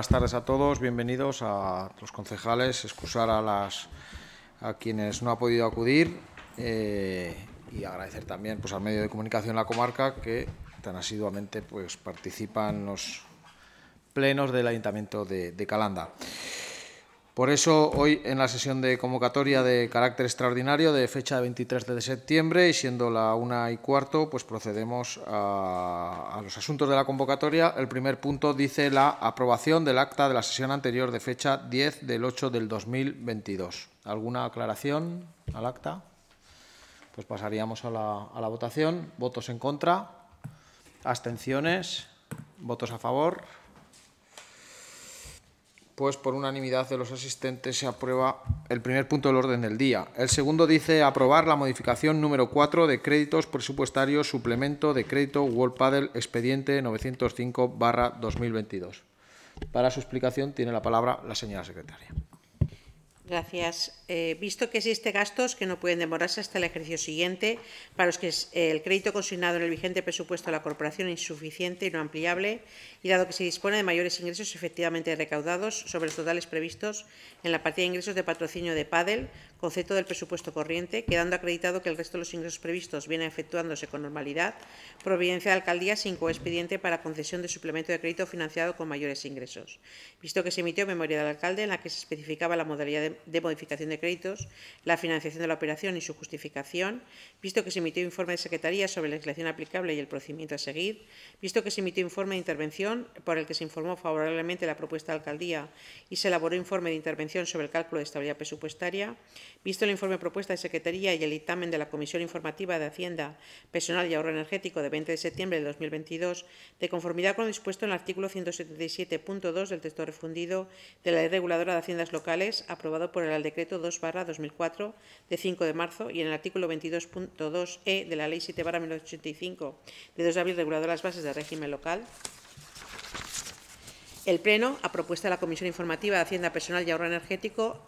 buenas tardes a todos, bienvenidos a los concejales, excusar a, las, a quienes no ha podido acudir eh, y agradecer también pues, al medio de comunicación La Comarca que tan asiduamente pues, participan los plenos del Ayuntamiento de, de Calanda. Por eso, hoy en la sesión de convocatoria de carácter extraordinario de fecha 23 de septiembre y siendo la una y cuarto, pues procedemos a, los asuntos de la convocatoria. El primer punto dice la aprobación del acta de la sesión anterior de fecha 10 del 8 del 2022. ¿Alguna aclaración al acta? Pues pasaríamos a la votación. Votos en contra. Abstenciones. Votos a favor pues por unanimidad de los asistentes se aprueba el primer punto del orden del día. El segundo dice aprobar la modificación número 4 de créditos presupuestarios suplemento de crédito World expediente 905 2022. Para su explicación tiene la palabra la señora secretaria. Gracias. Eh, visto que existen gastos que no pueden demorarse hasta el ejercicio siguiente, para los que eh, el crédito consignado en el vigente presupuesto a la Corporación es insuficiente y no ampliable, y dado que se dispone de mayores ingresos efectivamente recaudados sobre los totales previstos en la partida de ingresos de patrocinio de PADEL, concepto del presupuesto corriente, quedando acreditado que el resto de los ingresos previstos viene efectuándose con normalidad, providencia de alcaldía sin coexpediente para concesión de suplemento de crédito financiado con mayores ingresos, visto que se emitió memoria del alcalde en la que se especificaba la modalidad de, modificación de créditos, la financiación de la operación y su justificación, visto que se emitió informe de secretaría sobre la legislación aplicable y el procedimiento a seguir, visto que se emitió informe de intervención por el que se informó favorablemente la propuesta de alcaldía y se elaboró informe de intervención sobre el cálculo de estabilidad presupuestaria, Visto el informe propuesta de Secretaría y el dictamen de la Comisión Informativa de Hacienda, Personal y Ahorro Energético de 20 de septiembre de 2022, de conformidad con lo dispuesto en el artículo 177.2 del texto refundido de la Ley Reguladora de Haciendas Locales, aprobado por el Decreto 2-2004 de 5 de marzo y en el artículo 22.2e de la Ley 7-1985 de 2 de abril, reguladora de las bases del régimen local, el Pleno, a propuesta de la Comisión Informativa de Hacienda Personal y Ahorro Energético,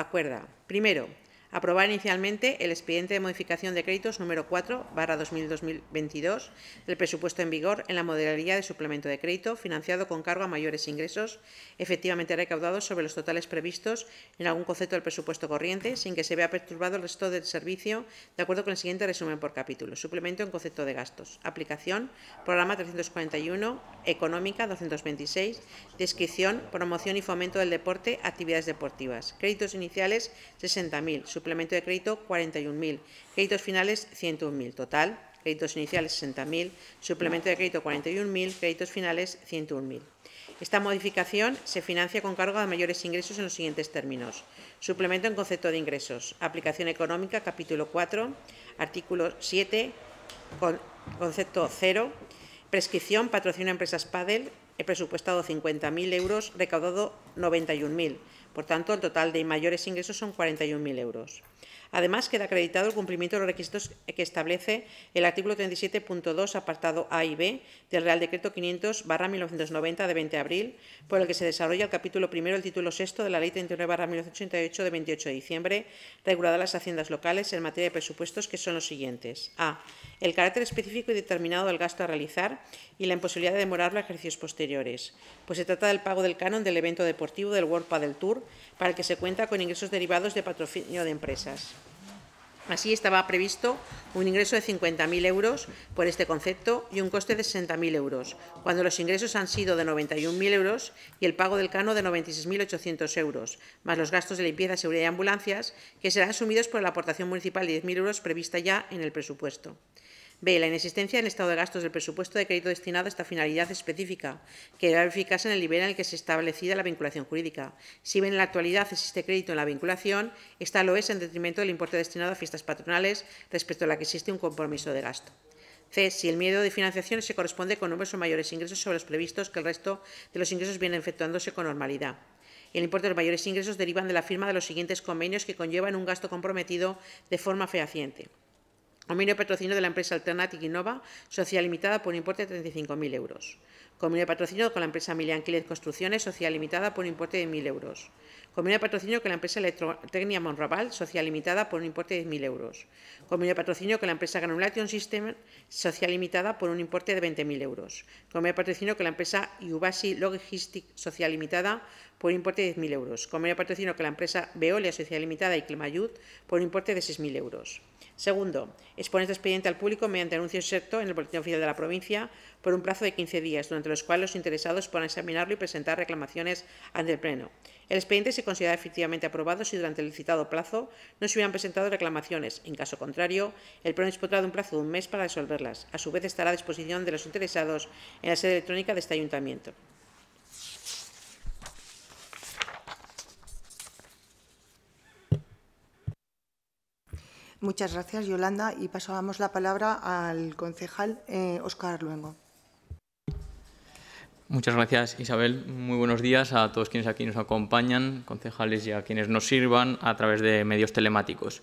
Acuerda, primero, aprobar inicialmente el expediente de modificación de créditos número 4 barra 2022 del presupuesto en vigor en la modalidad de suplemento de crédito financiado con cargo a mayores ingresos efectivamente recaudados sobre los totales previstos en algún concepto del presupuesto corriente sin que se vea perturbado el resto del servicio de acuerdo con el siguiente resumen por capítulo. Suplemento en concepto de gastos. Aplicación, programa 341, económica 226, descripción, promoción y fomento del deporte, actividades deportivas. Créditos iniciales 60.000 Suplemento de crédito, 41.000. Créditos finales, 101.000. Total, créditos iniciales, 60.000. Suplemento de crédito, 41.000. Créditos finales, 101.000. Esta modificación se financia con cargo a mayores ingresos en los siguientes términos. Suplemento en concepto de ingresos. Aplicación económica, capítulo 4, artículo 7, concepto 0. Prescripción, patrocina a empresas PADEL, he presupuestado 50.000 euros, recaudado 91.000. Por tanto, el total de mayores ingresos son 41.000 euros. Además, queda acreditado el cumplimiento de los requisitos que establece el artículo 37.2, apartado A y B del Real Decreto 500-1990 de 20 de abril, por el que se desarrolla el capítulo primero el título sexto de la Ley 39-1988 de 28 de diciembre, regulada las haciendas locales en materia de presupuestos, que son los siguientes. A. El carácter específico y determinado del gasto a realizar y la imposibilidad de demorarlo a ejercicios posteriores, pues se trata del pago del canon del evento deportivo del World Padel Tour para el que se cuenta con ingresos derivados de patrocinio de empresas. Así estaba previsto un ingreso de 50.000 euros por este concepto y un coste de 60.000 euros, cuando los ingresos han sido de 91.000 euros y el pago del cano de 96.800 euros, más los gastos de limpieza, seguridad y ambulancias, que serán asumidos por la aportación municipal de 10.000 euros prevista ya en el presupuesto. B. La inexistencia en estado de gastos del presupuesto de crédito destinado a esta finalidad específica, que debe verificarse en el nivel en el que se establecida la vinculación jurídica. Si bien en la actualidad existe crédito en la vinculación, está lo es en detrimento del importe destinado a fiestas patronales respecto a la que existe un compromiso de gasto. C. Si el miedo de financiación se corresponde con números o mayores ingresos sobre los previstos que el resto de los ingresos vienen efectuándose con normalidad. El importe de los mayores ingresos derivan de la firma de los siguientes convenios que conllevan un gasto comprometido de forma fehaciente. Comunio de patrocinio de la empresa Alternatic Innova, sociedad limitada por un importe de 35.000 euros. Comunio de patrocinio con la empresa Milian Quiles Construcciones, sociedad limitada por un importe de 1.000 euros. Convenio de patrocinio que la empresa Electrotecnia Monrabal, social Limitada, por un importe de 10.000 euros. Convenio de patrocinio que la empresa Granulation System, social Limitada, por un importe de 20.000 euros. Convenio de patrocinio con la empresa Iubasi Logistic, social Limitada, por un importe de 10.000 euros. Convenio de patrocinio con la empresa Veolia, social Limitada y Climayud, por un importe de 6.000 euros. Segundo, exponer este expediente al público mediante anuncio excepto en el Boletín Oficial de la Provincia por un plazo de 15 días, durante los cuales los interesados podrán examinarlo y presentar reclamaciones ante el Pleno. El expediente se considera efectivamente aprobado si durante el citado plazo no se hubieran presentado reclamaciones. En caso contrario, el pleno dispondrá de un plazo de un mes para resolverlas. A su vez, estará a disposición de los interesados en la sede electrónica de este ayuntamiento. Muchas gracias, Yolanda. Y pasamos la palabra al concejal Oscar eh, Luengo. Muchas gracias, Isabel. Muy buenos días a todos quienes aquí nos acompañan, concejales y a quienes nos sirvan a través de medios telemáticos.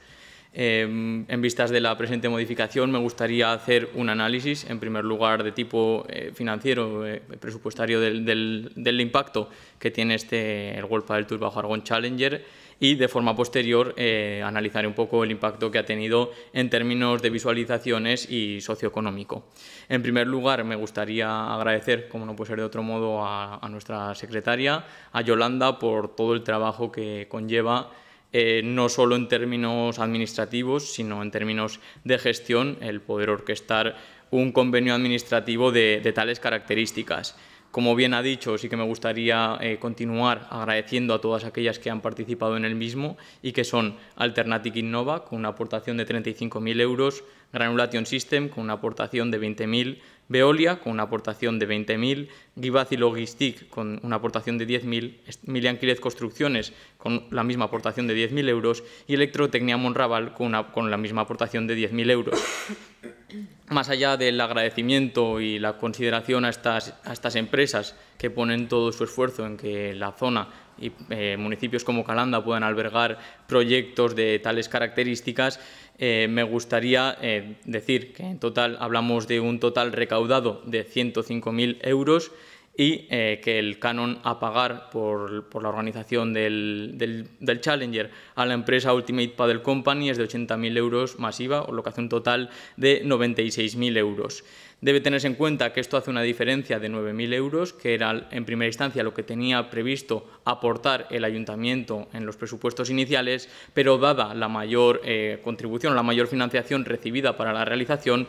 Eh, en vistas de la presente modificación, me gustaría hacer un análisis, en primer lugar, de tipo eh, financiero, eh, presupuestario del, impacto que tiene este, el golpe del Tour bajo Argon Challenger y de forma posterior eh, analizaré un poco el impacto que ha tenido en términos de visualizaciones y socioeconómico. En primer lugar, me gustaría agradecer, como no puede ser de otro modo, a, nuestra secretaria, a Yolanda, por todo el trabajo que conlleva eh, no solo en términos administrativos, sino en términos de gestión, el poder orquestar un convenio administrativo de tales características. Como bien ha dicho, sí que me gustaría eh, continuar agradeciendo a todas aquellas que han participado en el mismo y que son Alternatic Innova, con una aportación de 35.000 euros, Granulation System, con una aportación de 20.000, Veolia, con una aportación de 20.000, y Logistic, con una aportación de 10.000, Milian Construcciones, con la misma aportación de 10.000 euros y Electrotecnia Monraval, con, con la misma aportación de 10.000 euros más allá del agradecimiento y la consideración a estas, a estas empresas que ponen todo su esfuerzo en que la zona y eh, municipios como Calanda puedan albergar proyectos de tales características, eh, me gustaría eh, decir que en total hablamos de un total recaudado de 105.000 euros y eh, que el canon a pagar por, la organización del, Challenger a la empresa Ultimate Paddle Company es de 80.000 euros masiva, o lo que hace un total de 96.000 euros. Debe tenerse en cuenta que esto hace una diferencia de 9.000 euros, que era en primera instancia lo que tenía previsto aportar el ayuntamiento en los presupuestos iniciales, pero dada la mayor eh, contribución, la mayor financiación recibida para la realización,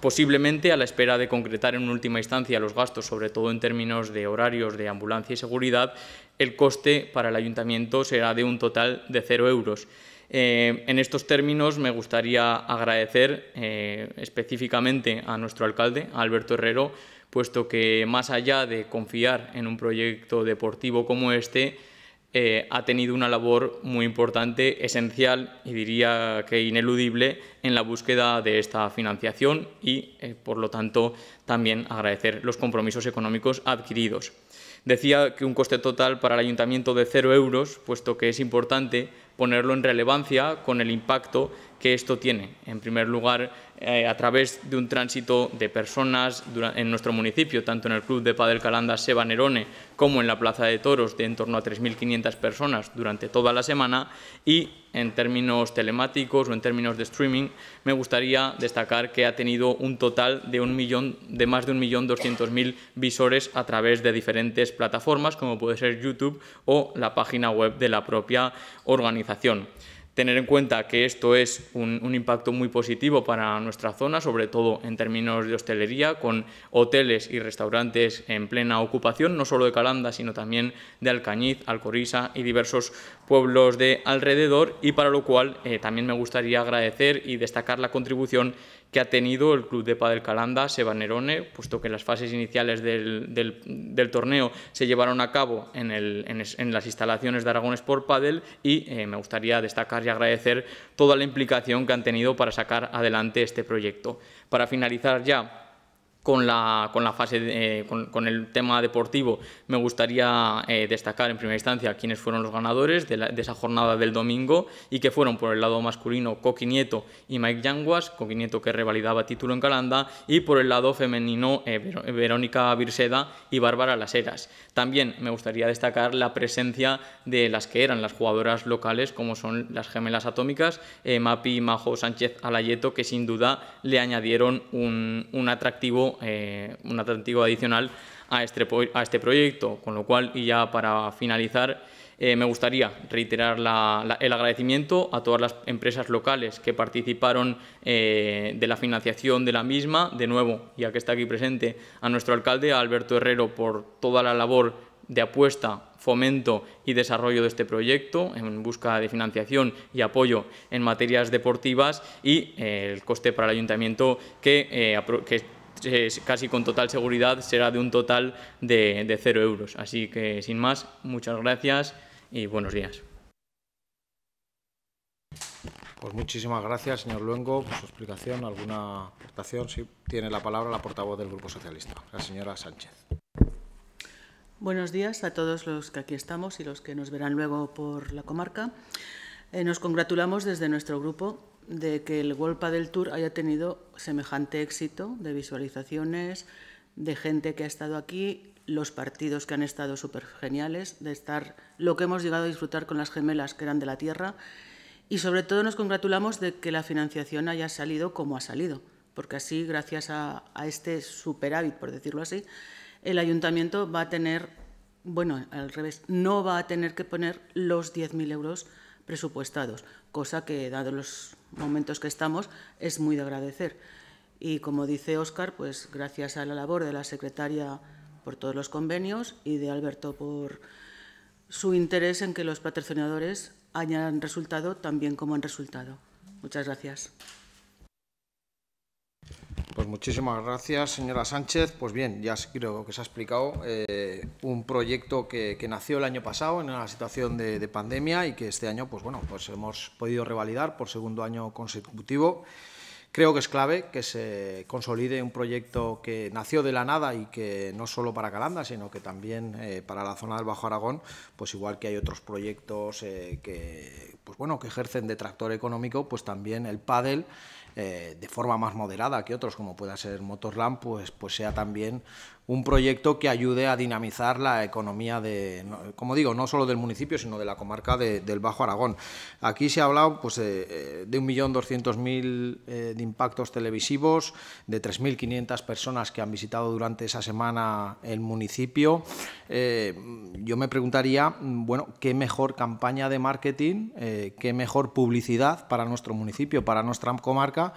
posiblemente a la espera de concretar en última instancia los gastos, sobre todo en términos de horarios de ambulancia y seguridad, el coste para el ayuntamiento será de un total de cero euros. Eh, en estos términos me gustaría agradecer eh, específicamente a nuestro alcalde, Alberto Herrero, puesto que más allá de confiar en un proyecto deportivo como este, eh, ha tenido una labor muy importante, esencial y diría que ineludible en la búsqueda de esta financiación y, eh, por lo tanto, también agradecer los compromisos económicos adquiridos. Decía que un coste total para el ayuntamiento de cero euros, puesto que es importante ponerlo en relevancia con el impacto que esto tiene. En primer lugar, eh, a través de un tránsito de personas en nuestro municipio, tanto en el Club de Padel Calanda Seba Nerone como en la Plaza de Toros, de en torno a 3.500 personas durante toda la semana. Y en términos telemáticos o en términos de streaming, me gustaría destacar que ha tenido un total de, un millón, de más de 1.200.000 visores a través de diferentes plataformas, como puede ser YouTube o la página web de la propia organización tener en cuenta que esto es un, impacto muy positivo para nuestra zona, sobre todo en términos de hostelería, con hoteles y restaurantes en plena ocupación, no solo de Calanda, sino también de Alcañiz, Alcoriza y diversos pueblos de alrededor, y para lo cual eh, también me gustaría agradecer y destacar la contribución que ha tenido el club de Padel Calanda, Sebanerone, puesto que las fases iniciales del, torneo se llevaron a cabo en, las instalaciones de Aragón Sport Padel y eh, me gustaría destacar y agradecer toda la implicación que han tenido para sacar adelante este proyecto. Para finalizar ya, con la, con la fase, eh, con, el tema deportivo, me gustaría eh, destacar en primera instancia quiénes fueron los ganadores de, esa jornada del domingo y que fueron por el lado masculino Coqui Nieto y Mike Yanguas, Coqui Nieto que revalidaba título en Calanda, y por el lado femenino eh, Verónica Virseda y Bárbara Laseras. También me gustaría destacar la presencia de las que eran las jugadoras locales, como son las gemelas atómicas, Mapi y Majo Sánchez Alayeto, que sin duda le añadieron un atractivo eh, un atractivo adicional este a este, proyecto. Con lo cual, y ya para finalizar, eh, me gustaría reiterar el agradecimiento a todas las empresas locales que participaron eh, de la financiación de la misma. De nuevo, ya que está aquí presente, a nuestro alcalde, Alberto Herrero, por toda la labor de apuesta, fomento y desarrollo de este proyecto en busca de financiación y apoyo en materias deportivas y el coste para el ayuntamiento que, que eh, casi con total seguridad será de un total de, cero euros. Así que sin más, muchas gracias y buenos días. Pues muchísimas gracias, señor Luengo, por su explicación. ¿Alguna aportación? Sí, tiene la palabra la portavoz del Grupo Socialista, la señora Sánchez. Buenos días a todos los que aquí estamos y los que nos verán luego por la comarca. Eh, nos congratulamos desde nuestro grupo de que el Golpa del Tour haya tenido semejante éxito de visualizaciones, de gente que ha estado aquí, los partidos que han estado súper geniales, de estar lo que hemos llegado a disfrutar con las gemelas que eran de la Tierra y sobre todo nos congratulamos de que la financiación haya salido como ha salido, porque así, gracias a, a este superávit, por decirlo así, el ayuntamiento va a tener, bueno, al revés, no va a tener que poner los 10.000 euros presupuestados, cosa que, dado los momentos que estamos es muy de agradecer. Y como dice Óscar, pues gracias a la labor de la secretaria por todos los convenios y de Alberto por su interés en que los patrocinadores hayan resultado tan bien como han resultado. Muchas gracias. Pues muchísimas gracias, señora Sánchez. Pues bien, ya creo que se ha explicado eh, un proyecto que, nació el año pasado en una situación de, pandemia y que este año, pues bueno, pues hemos podido revalidar por segundo año consecutivo. Creo que es clave que se consolide un proyecto que nació de la nada y que no solo para Calanda, sino que también eh, para la zona del Bajo Aragón, pues igual que hay otros proyectos eh, que, pues bueno, que ejercen de tractor económico, pues también el PADEL. Eh, de forma más moderada que otros, como pueda ser Motorland, pues, pues sea también un proyecto que ayude a dinamizar la economía de, como digo, no solo del municipio, sino de la comarca del Bajo Aragón. Aquí se ha hablado pues, eh, de 1.200.000 eh, de impactos televisivos, de 3.500 personas que han visitado durante esa semana el municipio. Eh, yo me preguntaría, bueno, ¿qué mejor campaña de marketing, qué mejor publicidad para nuestro municipio, para nuestra comarca?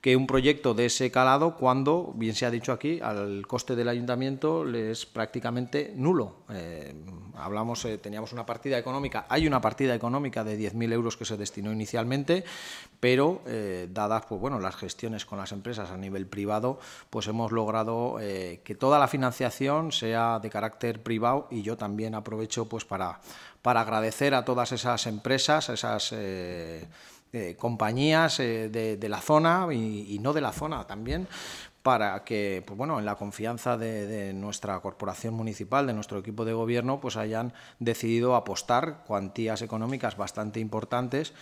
que un proyecto de ese calado cuando, bien se ha dicho aquí, al coste del ayuntamiento es prácticamente nulo. Eh, hablamos, eh, teníamos una partida económica, hay una partida económica de 10.000 euros que se destinó inicialmente, pero eh, dadas pues, bueno, las gestiones con las empresas a nivel privado, pues hemos logrado que toda la financiación sea de carácter privado y yo también aprovecho pues, para, para agradecer a todas esas empresas, a esas compañías eh, de, la zona y, no de la zona también para que, pues bueno, en la confianza de, nuestra corporación municipal, de nuestro equipo de gobierno, pues hayan decidido apostar cuantías económicas bastante importantes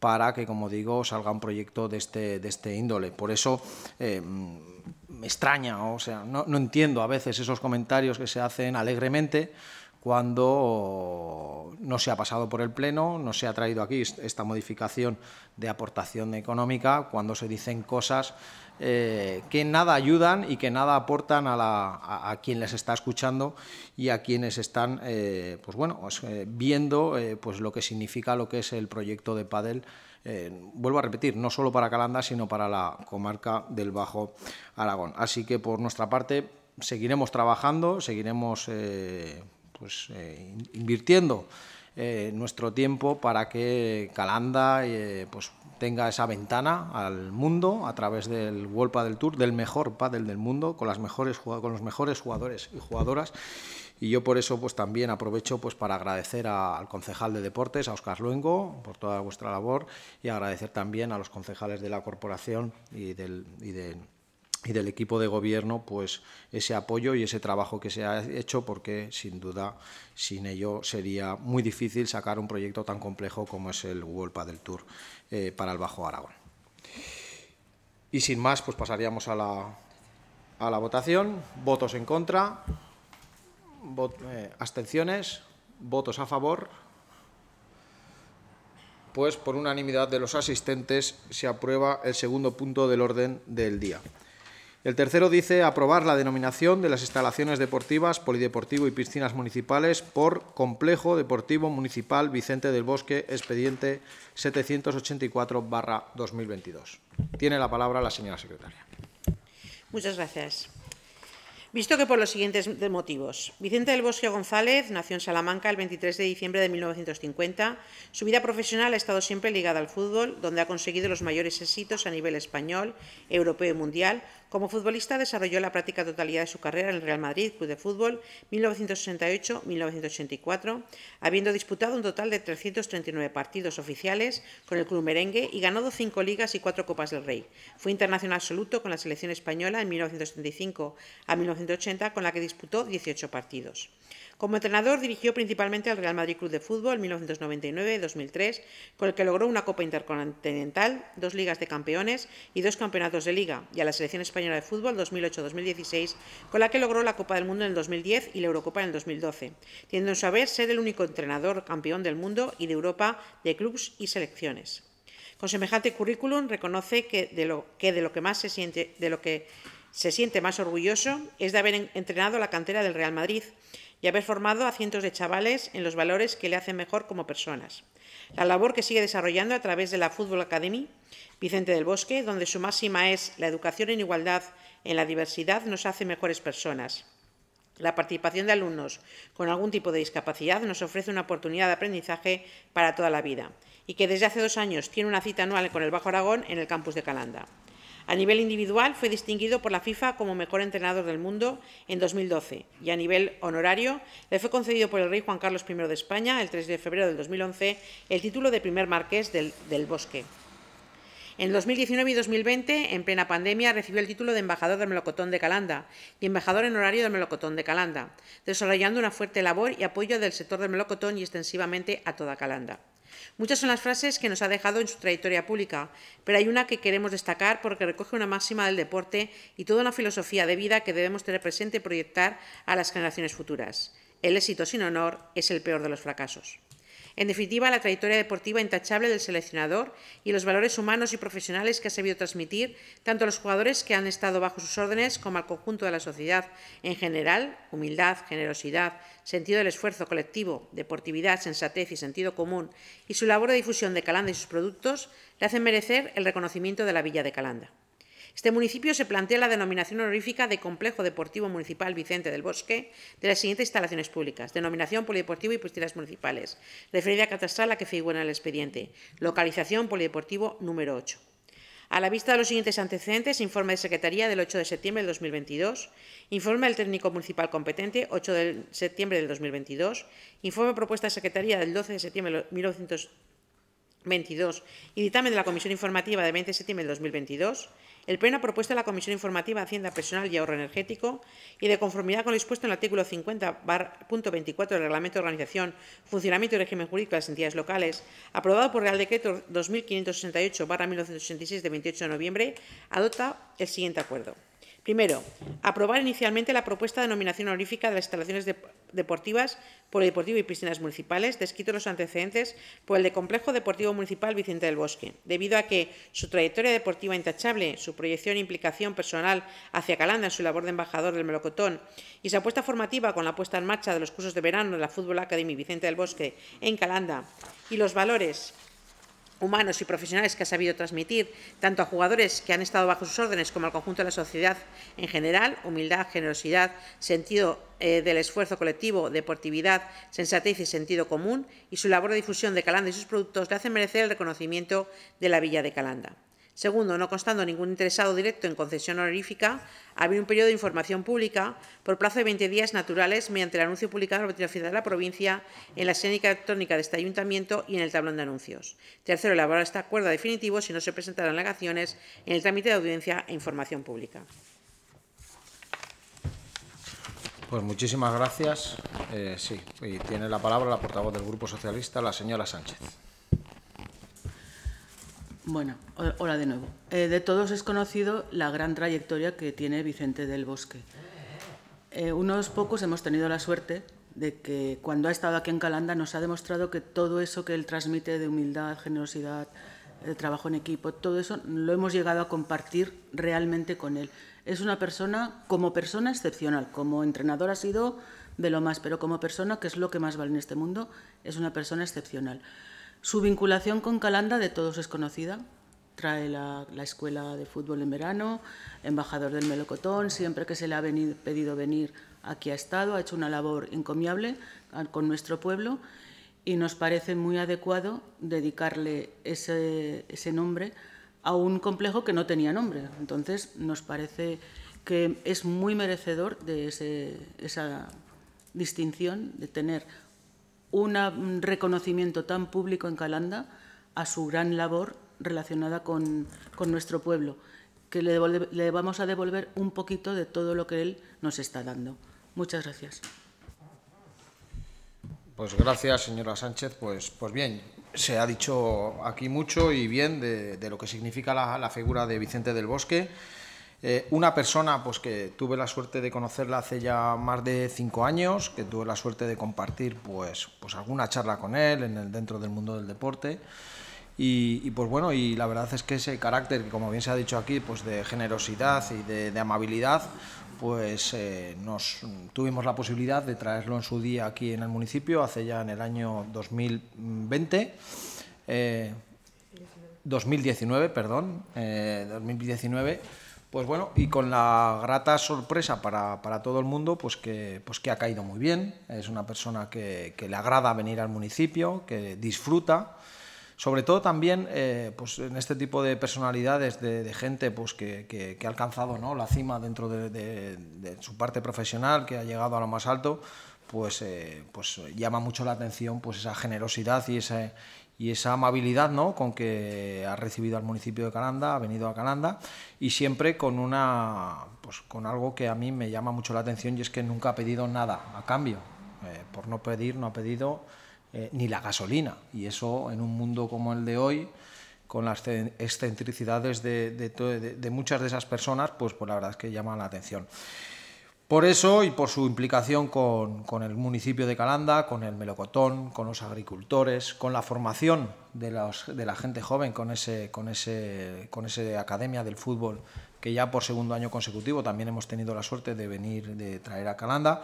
para que, como digo, salga un proyecto de este, de este índole. Por eso eh, me extraña, o sea, no, no entiendo a veces esos comentarios que se hacen alegremente, cuando no se ha pasado por el Pleno, no se ha traído aquí esta modificación de aportación económica, cuando se dicen cosas eh, que nada ayudan y que nada aportan a, la, quien les está escuchando y a quienes están eh, pues bueno, eh, viendo pues lo que significa lo que es el proyecto de Padel. vuelvo a repetir, no solo para Calanda, sino para la comarca del Bajo Aragón. Así que por nuestra parte seguiremos trabajando, seguiremos pues, eh, invirtiendo eh, nuestro tiempo para que Calanda eh, pues, tenga esa ventana al mundo a través del World Padel Tour, del mejor pádel del mundo, con, los mejores jugadores y jugadoras. Y yo por eso pues, también aprovecho pues, para agradecer al concejal de deportes, a Oscar Luengo, por toda vuestra labor y agradecer también a los concejales de la corporación y del... Y de, y del equipo de gobierno pues ese apoyo y ese trabajo que se ha hecho porque sin duda sin ello sería muy difícil sacar un proyecto tan complejo como es el World Padel Tour eh, para el Bajo Aragón. Y sin más pues pasaríamos a la, a la votación. Votos en contra, eh, abstenciones, votos a favor. Pues por unanimidad de los asistentes se aprueba el segundo punto del orden del día. El tercero dice aprobar la denominación de las instalaciones deportivas, polideportivo y piscinas municipales por Complejo Deportivo Municipal Vicente del Bosque, expediente 784-2022. Tiene la palabra la señora secretaria. Muchas gracias. Visto que por los siguientes motivos. Vicente del Bosque González nació en Salamanca el 23 de diciembre de 1950. Su vida profesional ha estado siempre ligada al fútbol, donde ha conseguido los mayores éxitos a nivel español, europeo y mundial. Como futbolista desarrolló la práctica totalidad de su carrera en el Real Madrid Club de Fútbol 1968-1984, habiendo disputado un total de 339 partidos oficiales con el club merengue y ganado cinco ligas y cuatro Copas del Rey. Fue internacional absoluto con la selección española en 1975 a 1980 con la que disputó 18 partidos. Como entrenador dirigió principalmente al Real Madrid Club de Fútbol 1999-2003, con el que logró una Copa Intercontinental, dos Ligas de Campeones y dos Campeonatos de Liga, y a la Selección Española de Fútbol 2008-2016, con la que logró la Copa del Mundo en el 2010 y la Eurocopa en el 2012, teniendo en su haber ser el único entrenador campeón del mundo y de Europa de clubes y selecciones. Con semejante currículum reconoce que de lo que, de lo que más se siente, de lo que se siente más orgulloso es de haber entrenado la cantera del Real Madrid y haber formado a cientos de chavales en los valores que le hacen mejor como personas. La labor que sigue desarrollando a través de la Fútbol Academy Vicente del Bosque, donde su máxima es la educación en igualdad, en la diversidad nos hace mejores personas. La participación de alumnos con algún tipo de discapacidad nos ofrece una oportunidad de aprendizaje para toda la vida y que desde hace dos años tiene una cita anual con el Bajo Aragón en el campus de Calanda. A nivel individual fue distinguido por la FIFA como mejor entrenador del mundo en 2012 y a nivel honorario le fue concedido por el rey Juan Carlos I de España el 3 de febrero del 2011 el título de primer marqués del, Bosque. En 2019 y 2020, en plena pandemia, recibió el título de embajador del melocotón de Calanda y embajador Honorario del melocotón de Calanda, desarrollando una fuerte labor y apoyo del sector del melocotón y extensivamente a toda Calanda. Muchas son las frases que nos ha dejado en su trayectoria pública, pero hay una que queremos destacar porque recoge una máxima del deporte y toda una filosofía de vida que debemos tener presente y proyectar a las generaciones futuras. El éxito sin honor es el peor de los fracasos. En definitiva, la trayectoria deportiva intachable del seleccionador y los valores humanos y profesionales que ha sabido transmitir tanto a los jugadores que han estado bajo sus órdenes como al conjunto de la sociedad en general, humildad, generosidad, sentido del esfuerzo colectivo, deportividad, sensatez y sentido común, y su labor de difusión de Calanda y sus productos, le hacen merecer el reconocimiento de la Villa de Calanda. Este municipio se plantea la denominación honorífica de Complejo Deportivo Municipal Vicente del Bosque de las siguientes instalaciones públicas, denominación polideportivo y piscinas municipales, referida catastral a la que figura en el expediente, localización polideportivo número 8. A la vista de los siguientes antecedentes, informe de Secretaría del 8 de septiembre del 2022, informe del técnico municipal competente 8 de septiembre del 2022, informe propuesta de Secretaría del 12 de septiembre de 1922 y dictamen de la Comisión Informativa de 20 de septiembre del 2022, el Pleno ha propuesto de la Comisión Informativa de Hacienda Personal y Ahorro Energético y, de conformidad con lo expuesto en el artículo 50.24 del Reglamento de Organización, Funcionamiento y Régimen Jurídico de las Entidades Locales, aprobado por Real Decreto 2568-1986 de 28 de noviembre, adopta el siguiente acuerdo. Primero, aprobar inicialmente la propuesta de nominación honorífica de las instalaciones deportivas por Deportivo y Piscinas Municipales, en los antecedentes por el de Complejo Deportivo Municipal Vicente del Bosque, debido a que su trayectoria deportiva intachable, su proyección e implicación personal hacia Calanda en su labor de embajador del melocotón y su apuesta formativa con la puesta en marcha de los cursos de verano de la Fútbol Academy Vicente del Bosque en Calanda y los valores humanos y profesionales que ha sabido transmitir tanto a jugadores que han estado bajo sus órdenes como al conjunto de la sociedad en general, humildad, generosidad, sentido eh, del esfuerzo colectivo, deportividad, sensatez y sentido común, y su labor de difusión de Calanda y sus productos le hacen merecer el reconocimiento de la Villa de Calanda. Segundo, no constando ningún interesado directo en concesión honorífica, abrir un periodo de información pública por plazo de 20 días naturales mediante el anuncio publicado en la oficial de la provincia, en la escénica electrónica de este ayuntamiento y en el tablón de anuncios. Tercero, elaborar este acuerdo definitivo si no se presentarán alegaciones en el trámite de audiencia e información pública. Pues muchísimas gracias. Eh, sí, y tiene la palabra la portavoz del Grupo Socialista, la señora Sánchez. Bueno, hola de nuevo. Eh, de todos es conocido la gran trayectoria que tiene Vicente del Bosque. Eh, unos pocos hemos tenido la suerte de que cuando ha estado aquí en Calanda nos ha demostrado que todo eso que él transmite de humildad, generosidad, de trabajo en equipo, todo eso lo hemos llegado a compartir realmente con él. Es una persona, como persona, excepcional. Como entrenador ha sido de lo más, pero como persona, que es lo que más vale en este mundo, es una persona excepcional. Su vinculación con Calanda de todos es conocida. Trae la, escuela de fútbol en verano, embajador del melocotón, siempre que se le ha pedido venir aquí ha estado, ha hecho una labor encomiable ah, con nuestro pueblo y nos parece muy adecuado dedicarle ese, nombre a un complejo que no tenía nombre. Entonces nos parece que es muy merecedor de esa distinción de tener un reconocimiento tan público en Calanda a su gran labor relacionada con, con nuestro pueblo, que le, vamos a devolver un poquito de todo lo que él nos está dando. Muchas gracias. Pues gracias, señora Sánchez. Pues, pues bien, se ha dicho aquí mucho y bien de, lo que significa la, la figura de Vicente del Bosque. Eh, una persona pues, que tuve la suerte de conocerla hace ya más de cinco años, que tuve la suerte de compartir pues, pues alguna charla con él en el, dentro del mundo del deporte. Y, pues bueno, y la verdad es que ese carácter, como bien se ha dicho aquí, pues de generosidad y de, amabilidad, pues eh, nos tuvimos la posibilidad de traerlo en su día aquí en el municipio, hace ya en el año 2020. 2019, eh, perdón, 2019 pues bueno, y con la grata sorpresa para, todo el mundo, pues que, pues que ha caído muy bien. Es una persona que, le agrada venir al municipio, que disfruta. Sobre todo también eh, pues en este tipo de personalidades, de, gente pues que, ha alcanzado ¿no? la cima dentro de, su parte profesional, que ha llegado a lo más alto, pues, eh, pues llama mucho la atención pues esa generosidad y esa y esa amabilidad ¿no? con que ha recibido al municipio de Cananda, ha venido a Cananda y siempre con, una, pues, con algo que a mí me llama mucho la atención y es que nunca ha pedido nada a cambio. Eh, por no pedir, no ha pedido eh, ni la gasolina. Y eso en un mundo como el de hoy, con las excentricidades de, muchas de esas personas, pues, pues la verdad es que llama la atención. Por eso y por su implicación con, el municipio de Calanda, con el melocotón, con los agricultores, con la formación de, la gente joven, con ese, con ese academia del fútbol que ya por segundo año consecutivo también hemos tenido la suerte de venir, de traer a Calanda,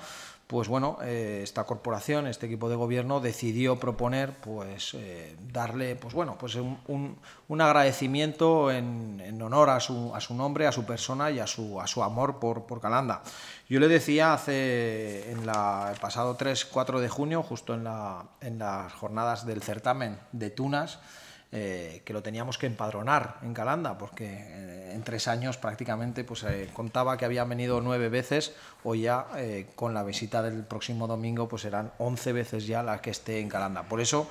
pues bueno, eh, esta corporación, este equipo de gobierno decidió proponer, pues eh, darle, pues bueno, pues un, agradecimiento en, honor a su, a su, nombre, a su persona y a su, amor por, Calanda. Yo le decía hace, en la, el pasado 3-4 de junio, justo en, la, en las jornadas del certamen de Tunas, eh, que lo teníamos que empadronar en Calanda, porque eh, en tres años prácticamente pues, eh, contaba que había venido nueve veces, o ya con la visita del próximo domingo pues serán once veces ya las que esté en Calanda. Por eso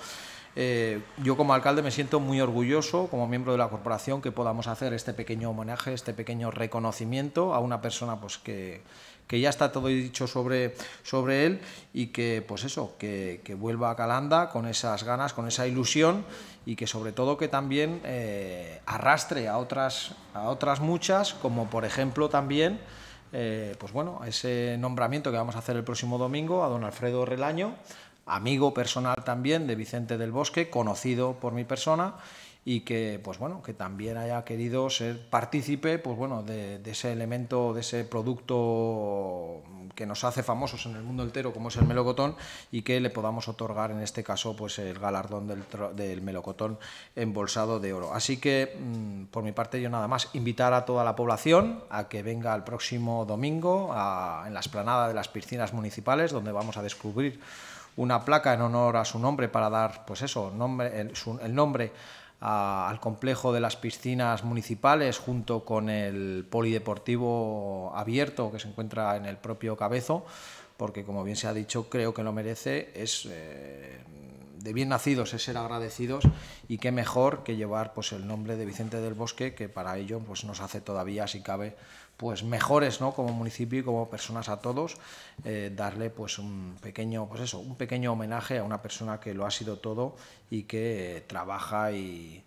yo como alcalde me siento muy orgulloso como miembro de la corporación que podamos hacer este pequeño homenaje, este pequeño reconocimiento a una persona pues, que que ya está todo dicho sobre, sobre él y que, pues eso, que, que vuelva a Calanda con esas ganas, con esa ilusión y que sobre todo que también eh, arrastre a otras, a otras muchas, como por ejemplo también... Eh, pues bueno, ese nombramiento que vamos a hacer el próximo domingo a don Alfredo Relaño, amigo personal también de Vicente del Bosque, conocido por mi persona, y que, pues bueno, que también haya querido ser partícipe, pues bueno, de, ese elemento, de ese producto que nos hace famosos en el mundo entero, como es el melocotón, y que le podamos otorgar, en este caso, pues el galardón del, del melocotón embolsado de oro. Así que, mm, por mi parte, yo nada más, invitar a toda la población a que venga el próximo domingo a, en la esplanada de las piscinas municipales, donde vamos a descubrir una placa en honor a su nombre para dar, pues eso, nombre, el nombre al complejo de las piscinas municipales junto con el polideportivo abierto que se encuentra en el propio Cabezo, porque como bien se ha dicho, creo que lo merece, es eh, de bien nacidos es ser agradecidos y qué mejor que llevar pues el nombre de Vicente del Bosque, que para ello pues nos hace todavía, si cabe, pues mejores ¿no? como municipio y como personas a todos, eh, darle pues un pequeño, pues eso, un pequeño homenaje a una persona que lo ha sido todo y que eh, trabaja y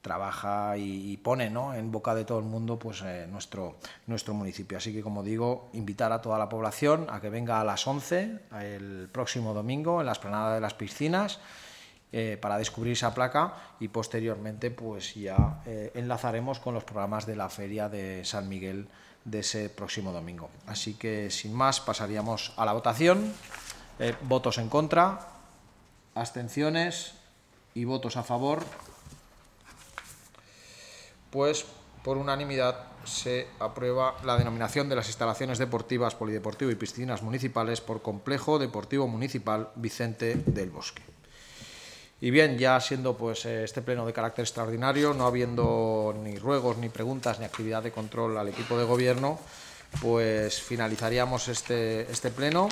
trabaja y, pone en boca de todo el mundo pues, eh, nuestro, nuestro municipio. Así que, como digo, invitar a toda la población a que venga a las 11 el próximo domingo en la esplanada de las piscinas. para descubrir esa placa y posteriormente pues ya enlazaremos con los programas de la feria de San Miguel de ese próximo domingo. Así que, sin más, pasaríamos a la votación. Eh, votos en contra, abstenciones y votos a favor. Pues por unanimidad se aprueba la denominación de las instalaciones deportivas, polideportivo y piscinas municipales por Complejo Deportivo Municipal Vicente del Bosque. Y bien, ya siendo pues eh, este pleno de carácter extraordinario, no habiendo ni ruegos, ni preguntas, ni actividad de control al equipo de gobierno, pues finalizaríamos este, este pleno.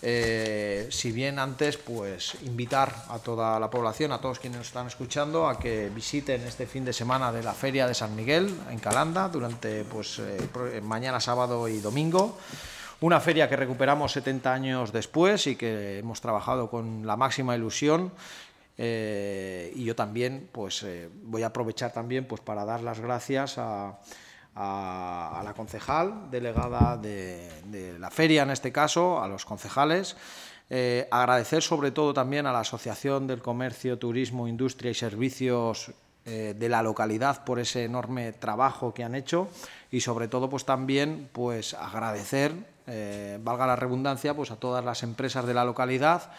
Eh, si bien antes, pues invitar a toda la población, a todos quienes nos están escuchando, a que visiten este fin de semana de la Feria de San Miguel en Calanda durante pues eh, mañana, sábado y domingo. Una feria que recuperamos 70 años después y que hemos trabajado con la máxima ilusión eh, y yo también pues, eh, voy a aprovechar también pues, para dar las gracias a, la concejal delegada de, la feria, en este caso, a los concejales. Eh, agradecer sobre todo también a la Asociación del Comercio, Turismo, Industria y Servicios de la localidad por ese enorme trabajo que han hecho y sobre todo pues también pues agradecer, valga la redundancia, pues a todas las empresas de la localidad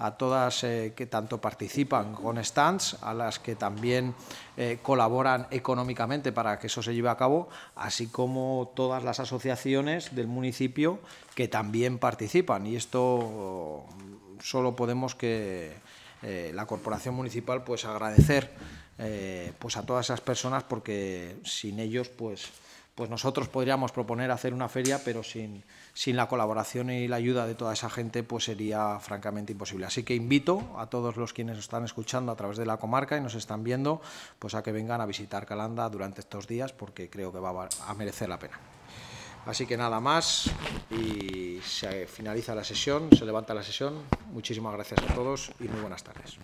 a todas eh, que tanto participan con stands, a las que también eh, colaboran económicamente para que eso se lleve a cabo, así como todas las asociaciones del municipio que también participan. Y esto solo podemos que eh, la corporación municipal pues agradecer pues a todas esas personas porque sin ellos pues pues nosotros podríamos proponer hacer una feria, pero sin, la colaboración y la ayuda de toda esa gente, pues sería francamente imposible. Así que invito a todos los quienes están escuchando a través de la comarca y nos están viendo, pues a que vengan a visitar Calanda durante estos días, porque creo que va a merecer la pena. Así que nada más y se finaliza la sesión, se levanta la sesión. Muchísimas gracias a todos y muy buenas tardes.